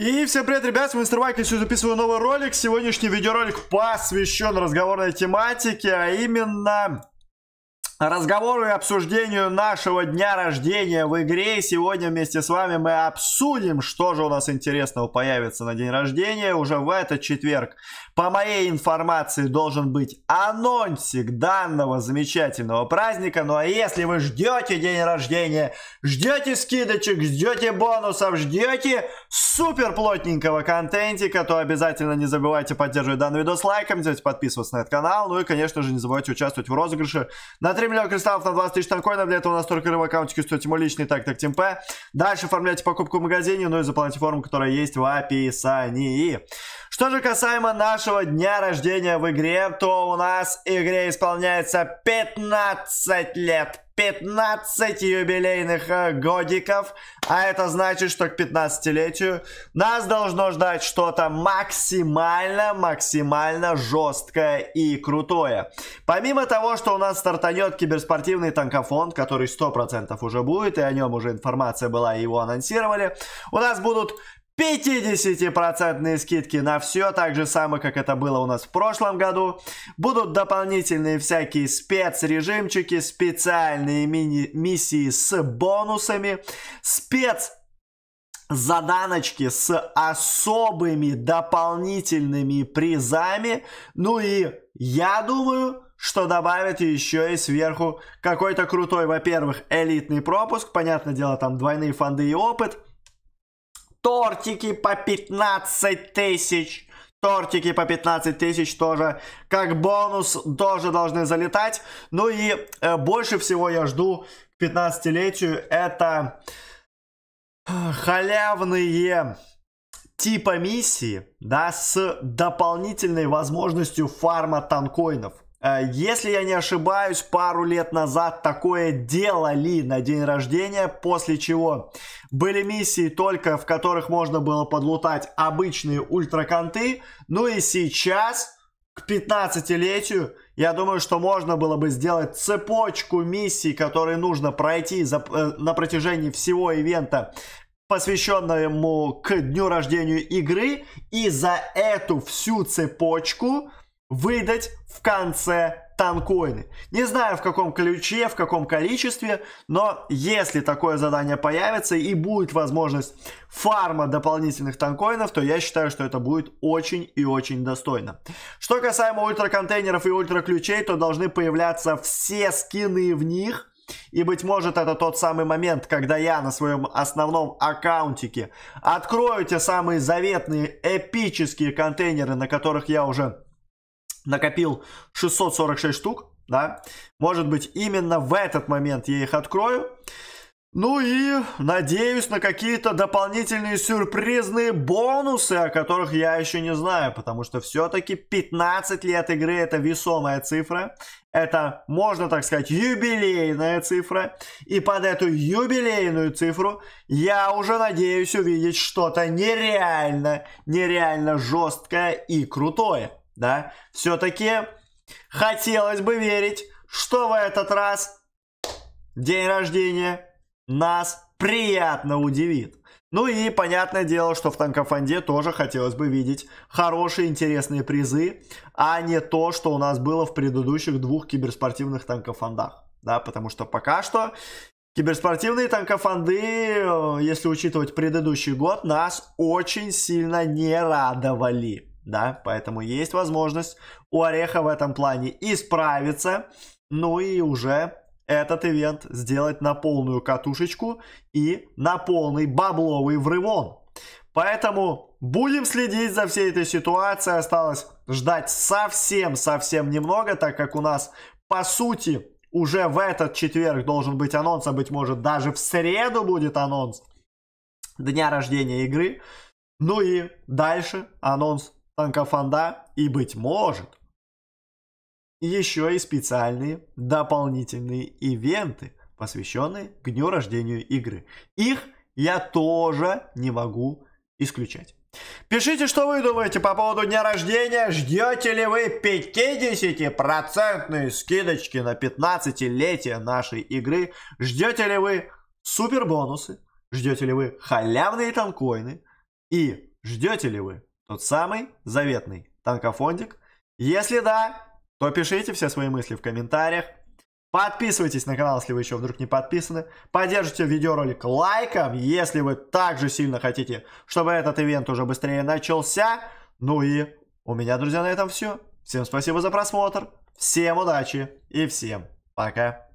И всем привет, ребят, с вами Мистер Майк, я сегодня записываю новый ролик. Сегодняшний видеоролик посвящен разговорной тематике, а именно разговору и обсуждению нашего дня рождения в игре. Сегодня вместе с вами мы обсудим, что же у нас интересного появится на день рождения. Уже в этот четверг, по моей информации, должен быть анонсик данного замечательного праздника. Ну а если вы ждете день рождения, ждете скидочек, ждете бонусов, ждете супер плотненького контентика, то обязательно не забывайте поддерживать данный видос лайком, подписываться на этот канал. Ну и, конечно же, не забывайте участвовать в розыгрыше на 3 3 миллиона кристаллов на 20 тысяч танкоинов. Для этого у нас только рыба аккаунтики стоит ему личный так так ТМП. Дальше оформляйте покупку в магазине, ну и заполняйте форму, которая есть в описании. Что же касаемо нашего дня рождения в игре, то у нас игре исполняется 15 лет 15 юбилейных э, годиков, а это значит, что к 15-летию нас должно ждать что-то максимально, максимально жесткое и крутое. Помимо того, что у нас стартанет киберспортивный танкофон, который 100% уже будет, и о нем уже информация была, и его анонсировали, у нас будут 50% скидки на все, так же самое, как это было у нас в прошлом году. Будут дополнительные всякие спецрежимчики, специальные мини-миссии с бонусами, спец заданочки с особыми дополнительными призами. Ну и я думаю, что добавят еще и сверху какой-то крутой, во-первых, элитный пропуск. Понятное дело, там двойные фонды и опыт – Тортики по 15 тысяч. Тортики по 15 тысяч тоже как бонус тоже должны залетать. Ну и э, больше всего я жду к 15-летию. Это э, халявные типа миссии, да, с дополнительной возможностью фарма танкоинов. Э, если я не ошибаюсь, пару лет назад такое делали на день рождения, после чего были миссии только, в которых можно было подлутать обычные ультраконты. Ну и сейчас, к 15-летию, я думаю, что можно было бы сделать цепочку миссий, которые нужно пройти за, э, на протяжении всего ивента, посвященному к дню рождения игры. И за эту всю цепочку выдать в конце танкоины. Не знаю в каком ключе, в каком количестве, но если такое задание появится и будет возможность фарма дополнительных танкоинов, то я считаю, что это будет очень и очень достойно. Что касаемо ультраконтейнеров и ультраключей, то должны появляться все скины в них. И, быть может, это тот самый момент, когда я на своем основном аккаунтике открою те самые заветные эпические контейнеры, на которых я уже накопил 646 штук, да. Может быть, именно в этот момент я их открою. Ну и надеюсь на какие-то дополнительные сюрпризные бонусы, о которых я еще не знаю, потому что все-таки 15 лет игры это весомая цифра, это, можно так сказать, юбилейная цифра, и под эту юбилейную цифру я уже надеюсь увидеть что-то нереально, нереально жесткое и крутое да, все-таки хотелось бы верить, что в этот раз день рождения нас приятно удивит. Ну и понятное дело, что в танкофанде тоже хотелось бы видеть хорошие, интересные призы, а не то, что у нас было в предыдущих двух киберспортивных танкофандах. Да, потому что пока что киберспортивные танкофанды, э, если учитывать предыдущий год, нас очень сильно не радовали да, поэтому есть возможность у Ореха в этом плане исправиться, ну и уже этот ивент сделать на полную катушечку и на полный бабловый врывон. Поэтому будем следить за всей этой ситуацией. Осталось ждать совсем-совсем немного, так как у нас, по сути, уже в этот четверг должен быть анонс, а быть может даже в среду будет анонс дня рождения игры. Ну и дальше анонс танкофонда и, быть может, еще и специальные дополнительные ивенты, посвященные к дню рождения игры. Их я тоже не могу исключать. Пишите, что вы думаете по поводу дня рождения. Ждете ли вы 50% скидочки на 15-летие нашей игры? Ждете ли вы супер бонусы? Ждете ли вы халявные танкоины? И ждете ли вы тот самый заветный танкофондик? Если да, то пишите все свои мысли в комментариях. Подписывайтесь на канал, если вы еще вдруг не подписаны. Поддержите видеоролик лайком, если вы также сильно хотите, чтобы этот ивент уже быстрее начался. Ну и у меня, друзья, на этом все. Всем спасибо за просмотр. Всем удачи и всем пока.